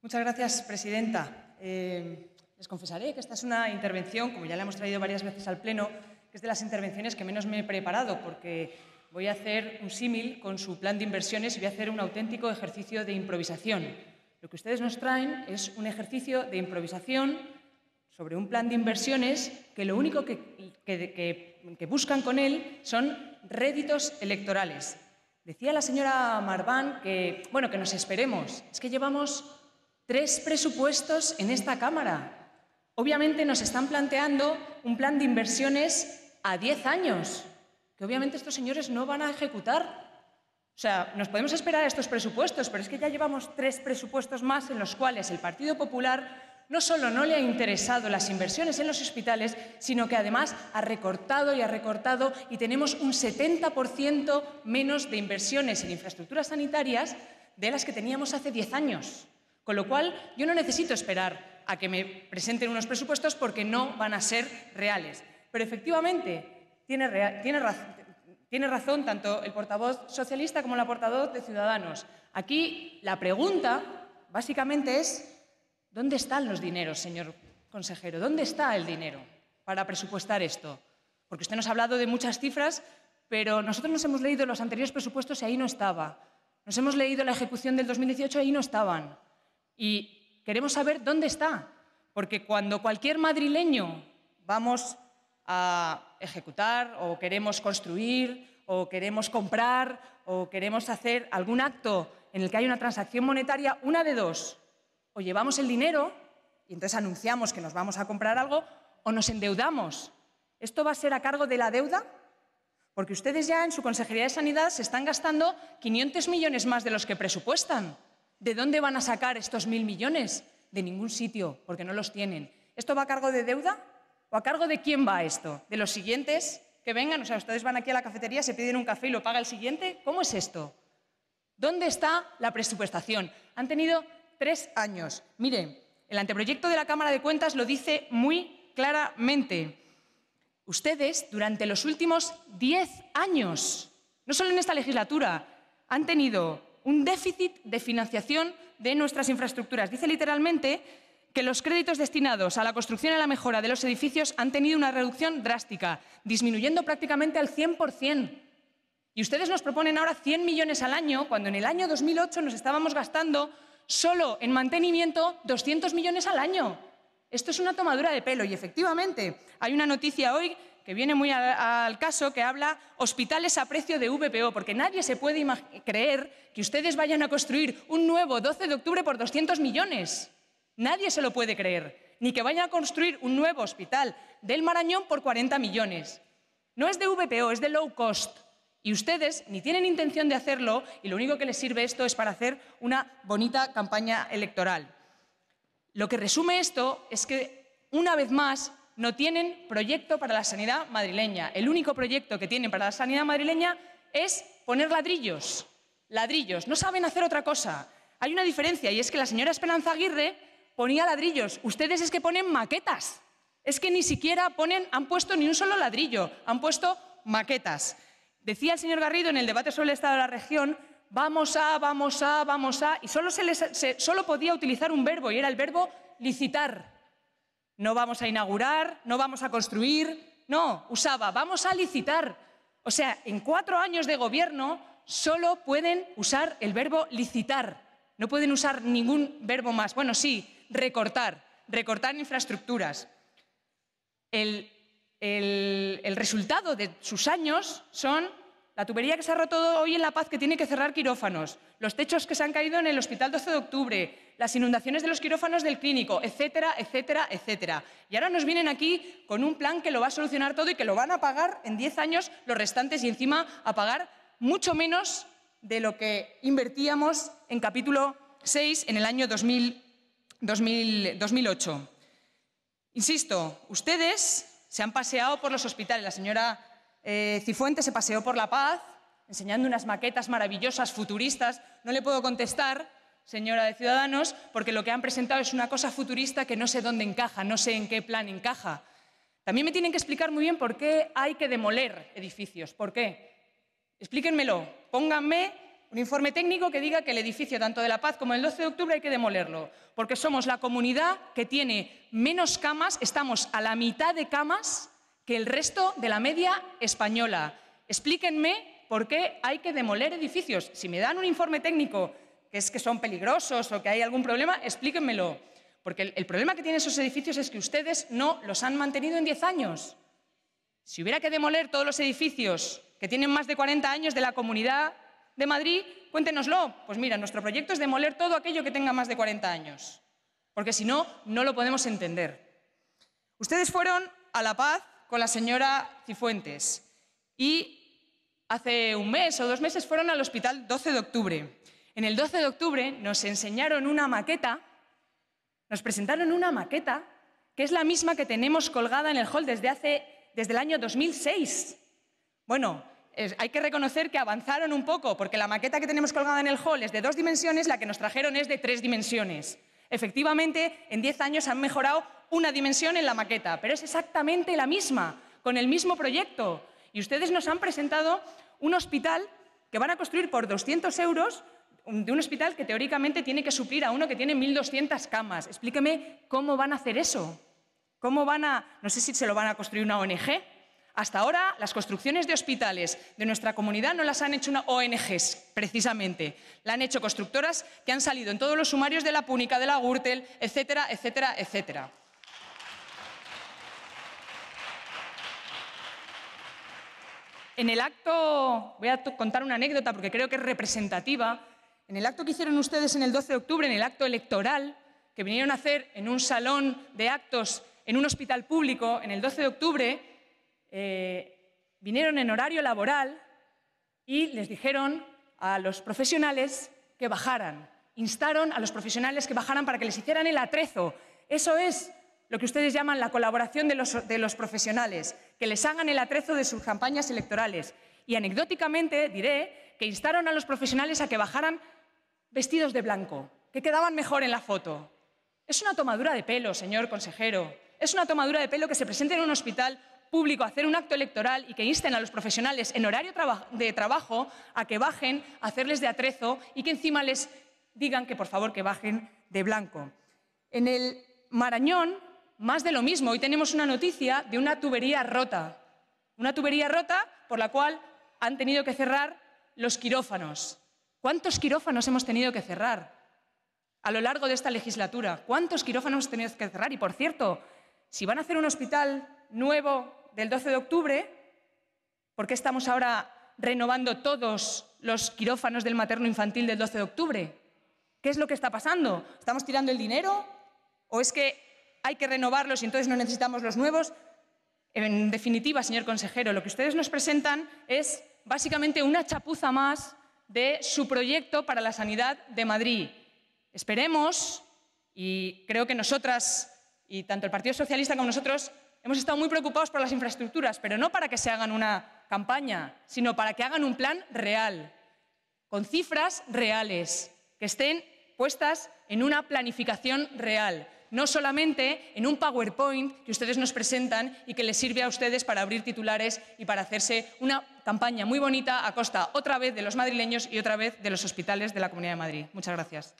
Muchas gracias, presidenta. Eh, les confesaré que esta es una intervención, como ya la hemos traído varias veces al Pleno, que es de las intervenciones que menos me he preparado, porque voy a hacer un símil con su plan de inversiones y voy a hacer un auténtico ejercicio de improvisación. Lo que ustedes nos traen es un ejercicio de improvisación sobre un plan de inversiones que lo único que, que, que buscan con él son réditos electorales. Decía la señora Marván que, bueno, que nos esperemos. Es que llevamos tres presupuestos en esta Cámara. Obviamente nos están planteando un plan de inversiones a 10 años, que obviamente estos señores no van a ejecutar. O sea, nos podemos esperar a estos presupuestos, pero es que ya llevamos tres presupuestos más en los cuales el Partido Popular no solo no le ha interesado las inversiones en los hospitales, sino que además ha recortado y ha recortado y tenemos un 70% menos de inversiones en infraestructuras sanitarias de las que teníamos hace 10 años. Con lo cual, yo no necesito esperar a que me presenten unos presupuestos porque no van a ser reales. Pero efectivamente, tiene, tiene, tiene razón tanto el portavoz socialista como la portavoz de Ciudadanos. Aquí la pregunta básicamente es, ¿dónde están los dineros, señor consejero? ¿Dónde está el dinero para presupuestar esto? Porque usted nos ha hablado de muchas cifras, pero nosotros nos hemos leído los anteriores presupuestos y ahí no estaba. Nos hemos leído la ejecución del 2018 y ahí no estaban. Y queremos saber dónde está, porque cuando cualquier madrileño vamos a ejecutar o queremos construir o queremos comprar o queremos hacer algún acto en el que hay una transacción monetaria, una de dos, o llevamos el dinero y entonces anunciamos que nos vamos a comprar algo o nos endeudamos. Esto va a ser a cargo de la deuda, porque ustedes ya en su Consejería de Sanidad se están gastando 500 millones más de los que presupuestan. ¿De dónde van a sacar estos mil millones? De ningún sitio, porque no los tienen. ¿Esto va a cargo de deuda? ¿O a cargo de quién va esto? ¿De los siguientes que vengan? O sea, ustedes van aquí a la cafetería, se piden un café y lo paga el siguiente. ¿Cómo es esto? ¿Dónde está la presupuestación? Han tenido tres años. Miren, el anteproyecto de la Cámara de Cuentas lo dice muy claramente. Ustedes, durante los últimos diez años, no solo en esta legislatura, han tenido un déficit de financiación de nuestras infraestructuras. Dice literalmente que los créditos destinados a la construcción y la mejora de los edificios han tenido una reducción drástica, disminuyendo prácticamente al 100%. Y ustedes nos proponen ahora 100 millones al año, cuando en el año 2008 nos estábamos gastando solo en mantenimiento 200 millones al año. Esto es una tomadura de pelo y efectivamente hay una noticia hoy que viene muy al caso, que habla hospitales a precio de VPO, porque nadie se puede creer que ustedes vayan a construir un nuevo 12 de octubre por 200 millones. Nadie se lo puede creer. Ni que vayan a construir un nuevo hospital del Marañón por 40 millones. No es de VPO, es de low cost. Y ustedes ni tienen intención de hacerlo y lo único que les sirve esto es para hacer una bonita campaña electoral. Lo que resume esto es que, una vez más, no tienen proyecto para la sanidad madrileña. El único proyecto que tienen para la sanidad madrileña es poner ladrillos. Ladrillos. No saben hacer otra cosa. Hay una diferencia y es que la señora Esperanza Aguirre ponía ladrillos. Ustedes es que ponen maquetas. Es que ni siquiera ponen, han puesto ni un solo ladrillo, han puesto maquetas. Decía el señor Garrido en el debate sobre el estado de la región, vamos a, vamos a, vamos a, y solo, solo podía utilizar un verbo y era el verbo licitar no vamos a inaugurar, no vamos a construir, no, usaba, vamos a licitar. O sea, en cuatro años de gobierno solo pueden usar el verbo licitar, no pueden usar ningún verbo más. Bueno, sí, recortar, recortar infraestructuras. El, el resultado de sus años son la tubería que se ha roto hoy en La Paz, que tiene que cerrar quirófanos, los techos que se han caído en el Hospital 12 de Octubre, las inundaciones de los quirófanos del clínico, etcétera, etcétera, etcétera. Y ahora nos vienen aquí con un plan que lo va a solucionar todo y que lo van a pagar en 10 años los restantes y encima a pagar mucho menos de lo que invertíamos en capítulo 6 en el año 2008. Insisto, ustedes se han paseado por los hospitales. La señora eh, Cifuentes se paseó por La Paz enseñando unas maquetas maravillosas, futuristas. No le puedo contestar, señora de Ciudadanos, porque lo que han presentado es una cosa futurista que no sé dónde encaja, no sé en qué plan encaja. También me tienen que explicar muy bien por qué hay que demoler edificios. ¿Por qué? Explíquenmelo. Pónganme un informe técnico que diga que el edificio tanto de La Paz como el 12 de octubre hay que demolerlo, porque somos la comunidad que tiene menos camas, estamos a la mitad de camas que el resto de la media española. Explíquenme por qué hay que demoler edificios. Si me dan un informe técnico que es que son peligrosos o que hay algún problema, explíquenmelo. Porque el, problema que tienen esos edificios es que ustedes no los han mantenido en 10 años. Si hubiera que demoler todos los edificios que tienen más de 40 años de la comunidad de Madrid, cuéntenoslo. Pues mira, nuestro proyecto es demoler todo aquello que tenga más de 40 años, porque si no, no lo podemos entender. Ustedes fueron a La Paz con la señora Cifuentes y hace un mes o dos meses fueron al hospital 12 de octubre. En el 12 de octubre nos enseñaron una maqueta, nos presentaron una maqueta que es la misma que tenemos colgada en el hall desde, hace, desde el año 2006. Bueno, hay que reconocer que avanzaron un poco, porque la maqueta que tenemos colgada en el hall es de dos dimensiones, la que nos trajeron es de tres dimensiones. Efectivamente, en diez años han mejorado una dimensión en la maqueta, pero es exactamente la misma, con el mismo proyecto. Y ustedes nos han presentado un hospital que van a construir por 200 euros de un hospital que teóricamente tiene que suplir a uno que tiene 1.200 camas. Explíqueme cómo van a hacer eso. ¿Cómo van a, no sé si se lo van a construir una ONG? Hasta ahora las construcciones de hospitales de nuestra comunidad no las han hecho ONGs, precisamente. las han hecho constructoras que han salido en todos los sumarios de la Púnica, de la Gürtel, etcétera, etcétera, etcétera. En el acto, voy a contar una anécdota porque creo que es representativa, en el acto que hicieron ustedes en el 12 de octubre, en el acto electoral, que vinieron a hacer en un salón de actos en un hospital público, en el 12 de octubre, eh, vinieron en horario laboral y les dijeron a los profesionales que bajaran. Instaron a los profesionales que bajaran para que les hicieran el atrezo. Eso es lo que ustedes llaman la colaboración de los, profesionales, que les hagan el atrezo de sus campañas electorales. Y anecdóticamente diré que instaron a los profesionales a que bajaran vestidos de blanco, que quedaban mejor en la foto. Es una tomadura de pelo, señor consejero. Es una tomadura de pelo que se presente en un hospital público a hacer un acto electoral y que insten a los profesionales en horario de trabajo a que bajen, a hacerles de atrezo y que encima les digan que por favor que bajen de blanco. En el Marañón más de lo mismo. Hoy tenemos una noticia de una tubería rota. Una tubería rota por la cual han tenido que cerrar los quirófanos. ¿Cuántos quirófanos hemos tenido que cerrar a lo largo de esta legislatura? ¿Cuántos quirófanos hemos tenido que cerrar? Y por cierto, si van a hacer un hospital nuevo del 12 de octubre, ¿por qué estamos ahora renovando todos los quirófanos del materno infantil del 12 de octubre? ¿Qué es lo que está pasando? ¿Estamos tirando el dinero? ¿O es que hay que renovarlos y entonces no necesitamos los nuevos. En definitiva, señor consejero, lo que ustedes nos presentan es básicamente una chapuza más de su proyecto para la sanidad de Madrid. Esperemos, y creo que nosotras, y tanto el Partido Socialista como nosotros, hemos estado muy preocupados por las infraestructuras, pero no para que se hagan una campaña, sino para que hagan un plan real, con cifras reales, que estén puestas en una planificación real no solamente en un PowerPoint que ustedes nos presentan y que les sirve a ustedes para abrir titulares y para hacerse una campaña muy bonita a costa otra vez de los madrileños y otra vez de los hospitales de la Comunidad de Madrid. Muchas gracias.